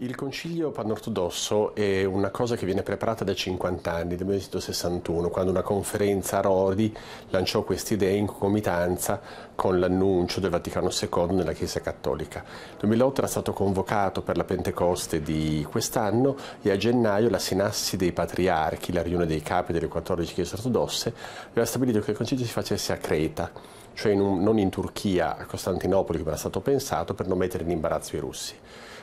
Il concilio panortodosso è una cosa che viene preparata da 50 anni, dal 1961, quando una conferenza a Rodi lanciò queste idee in concomitanza con l'annuncio del Vaticano II nella Chiesa Cattolica. Nel 2008 era stato convocato per la Pentecoste di quest'anno e a gennaio la Sinassi dei Patriarchi, la riunione dei capi delle 14 Chiese ortodosse, aveva stabilito che il concilio si facesse a Creta, cioè in un, non in Turchia, a Costantinopoli come era stato pensato, per non mettere in imbarazzo i russi.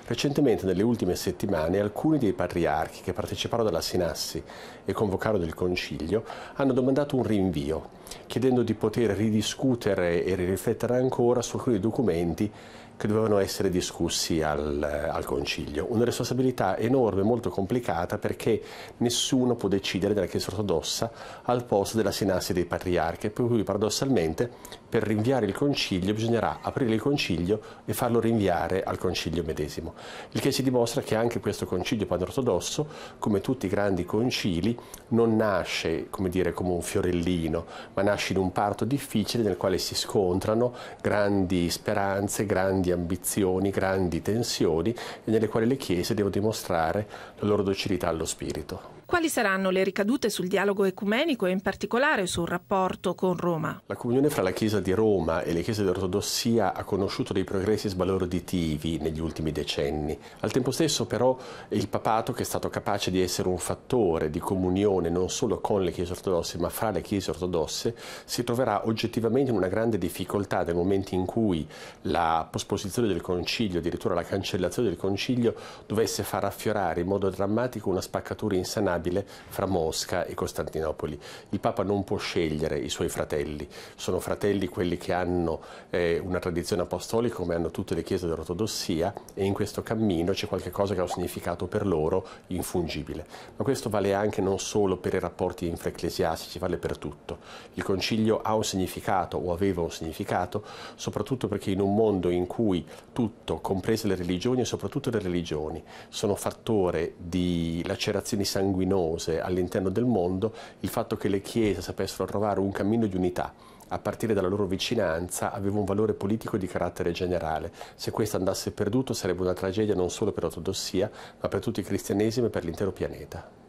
Recentemente, nelle ultime settimane, alcuni dei patriarchi che parteciparono alla Sinassi e convocarono il Concilio hanno domandato un rinvio chiedendo di poter ridiscutere e riflettere ancora su alcuni documenti che dovevano essere discussi al, al, Concilio. Una responsabilità enorme, molto complicata, perché nessuno può decidere della Chiesa ortodossa al posto della sinassi dei patriarchi, per cui paradossalmente per rinviare il Concilio bisognerà aprire il Concilio e farlo rinviare al Concilio medesimo. Il che si dimostra che anche questo Concilio panortodosso, come tutti i grandi concili, non nasce come, dire, come un fiorellino, ma nasce in un parto difficile nel quale si scontrano grandi speranze, grandi ambizioni, grandi tensioni e nelle quali le chiese devono dimostrare la loro docilità allo spirito. Quali saranno le ricadute sul dialogo ecumenico e in particolare sul rapporto con Roma? La comunione fra la Chiesa di Roma e le Chiese dell'Ortodossia ha conosciuto dei progressi sbalorditivi negli ultimi decenni. Al tempo stesso però il papato che è stato capace di essere un fattore di comunione non solo con le Chiese ortodosse ma fra le Chiese ortodosse si troverà oggettivamente in una grande difficoltà nel momento in cui la posposizione del concilio, addirittura la cancellazione del concilio, dovesse far affiorare in modo drammatico una spaccatura insanata immaginabile fra Mosca e Costantinopoli. Il Papa non può scegliere i suoi fratelli, sono fratelli quelli che hanno eh, una tradizione apostolica come hanno tutte le chiese dell'ortodossia e in questo cammino c'è qualcosa che ha un significato per loro infungibile. Ma questo vale anche non solo per i rapporti infraecclesiastici, vale per tutto. Il concilio ha un significato o aveva un significato soprattutto perché in un mondo in cui tutto, comprese le religioni e soprattutto le religioni, sono fattore di lacerazioni sanguinarie sanguinose all'interno del mondo il fatto che le chiese sapessero trovare un cammino di unità a partire dalla loro vicinanza, aveva un valore politico di carattere generale. Se questo andasse perduto sarebbe una tragedia non solo per l'ortodossia, ma per tutto il cristianesimo e per l'intero pianeta.